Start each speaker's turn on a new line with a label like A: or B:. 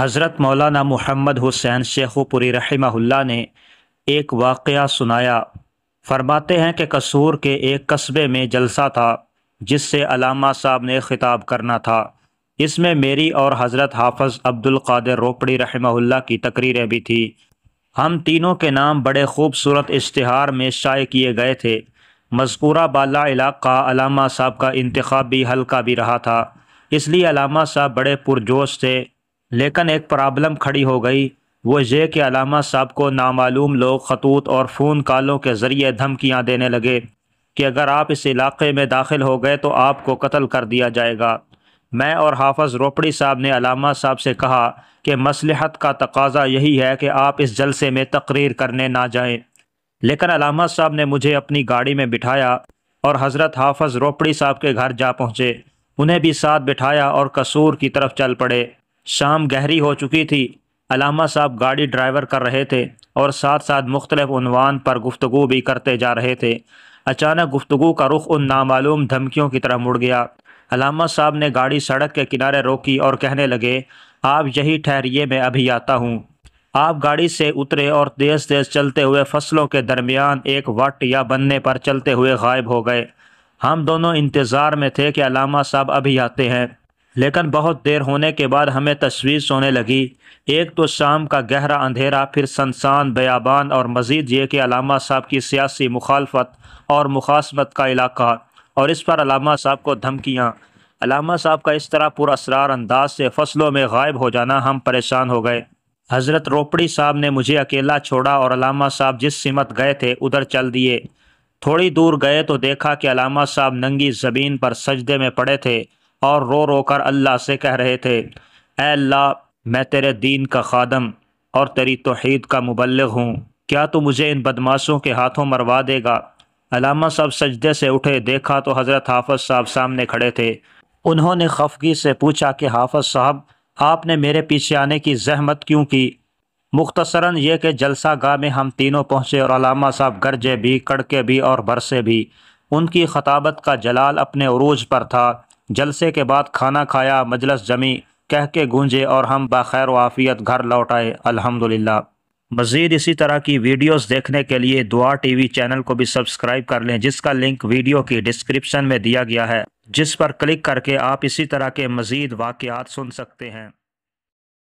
A: हज़रत मौलाना मोहम्मद हुसैन शेखुपुरी रहीमहुल्ला ने एक वाक़ सुनाया फरमाते हैं कि कसूर के एक कस्बे में जलसा था जिससे अलामा साहब ने ख़िताब करना था इसमें मेरी और हज़रत हाफ़ अब्दुल कादिर रोपड़ी रहमहुल्ला की तकरीरें भी थी हम तीनों के नाम बड़े खूबसूरत इश्तहार में शाये किए गए थे मजकूरा बाला इलाका अलामा साहब का भी हल्का भी रहा था इसलिए अलामा साहब बड़े पुरजोश थे लेकिन एक प्रॉब्लम खड़ी हो गई वो ये कि अलामा साहब को नामालूम लोग खतूत और फ़ोन कॉलों के ज़रिए धमकियाँ देने लगे कि अगर आप इस इलाके में दाखिल हो गए तो आपको कत्ल कर दिया जाएगा मैं और हाफज रोपड़ी साहब ने अलामा साहब से कहा कि मसलहत का तकाजा यही है कि आप इस जलसे में तकरीर करने ना जाएं लेकिन अलामा साहब ने मुझे अपनी गाड़ी में बिठाया और हज़रत हाफज रोपड़ी साहब के घर जा पहुँचे उन्हें भी साथ बिठाया और कसूर की तरफ चल पड़े शाम गहरी हो चुकी थी अलामा साहब गाड़ी ड्राइवर कर रहे थे और साथ साथ मुख्तलिफ़ान पर गुफ्तु भी करते जा रहे थे अचानक गुफ्तु का रुख उन नामालूम धमकियों की तरह मुड़ गया अलामा साहब ने गाड़ी सड़क के किनारे रोकी और कहने लगे आप यही ठहरिए मैं अभी आता हूँ आप गाड़ी से उतरे और तेज़ तेज़ चलते हुए फसलों के दरमियान एक वट या बनने पर चलते हुए गायब हो गए हम दोनों इंतज़ार में थे कि अलामा साहब अभी आते हैं लेकिन बहुत देर होने के बाद हमें तशवीश होने लगी एक तो शाम का गहरा अंधेरा फिर सनसान बयाबान और मज़ीद ये कि अलामा साहब की सियासी मुखालफत और मुखासमत का इलाका और इस पर अलामा साहब को धमकियाँ अलामा साहब का इस तरह असरार अंदाज से फसलों में गायब हो जाना हम परेशान हो गए हज़रत रोपड़ी साहब ने मुझे अकेला छोड़ा और अलामा साहब जिस सिमत गए थे उधर चल दिए थोड़ी दूर गए तो देखा कि अलामा साहब नंगी ज़मीन पर सजदे में पड़े थे और रो रो कर अल्लाह से कह रहे थे अल्लाह मैं तेरे दीन का खादम और तेरी तोहद का मुबलग हूँ क्या तू मुझे इन बदमाशों के हाथों मरवा देगा अलामा साहब सजदे से उठे देखा तो हज़रत हाफज साहब सामने खड़े थे उन्होंने खफगी से पूछा कि हाफज साहब आपने मेरे पीछे आने की जहमत क्यों की मुख्तसरा यह कि जलसा गाह में हम तीनों पहुँचे और अलामा साहब गरजे भी कड़के भी और बरसे भी उनकी खताबत का जलाल अपने अरूज पर था जलसे के बाद खाना खाया मजलस जमी कह के गूंजे और हम बाखैर वाफ़ियत घर लौट आए अलहमदिल्ला मज़ीद इसी तरह की वीडियोस देखने के लिए दुआ टीवी चैनल को भी सब्सक्राइब कर लें जिसका लिंक वीडियो की डिस्क्रिप्शन में दिया गया है जिस पर क्लिक करके आप इसी तरह के मज़ीद वाक़ सुन सकते हैं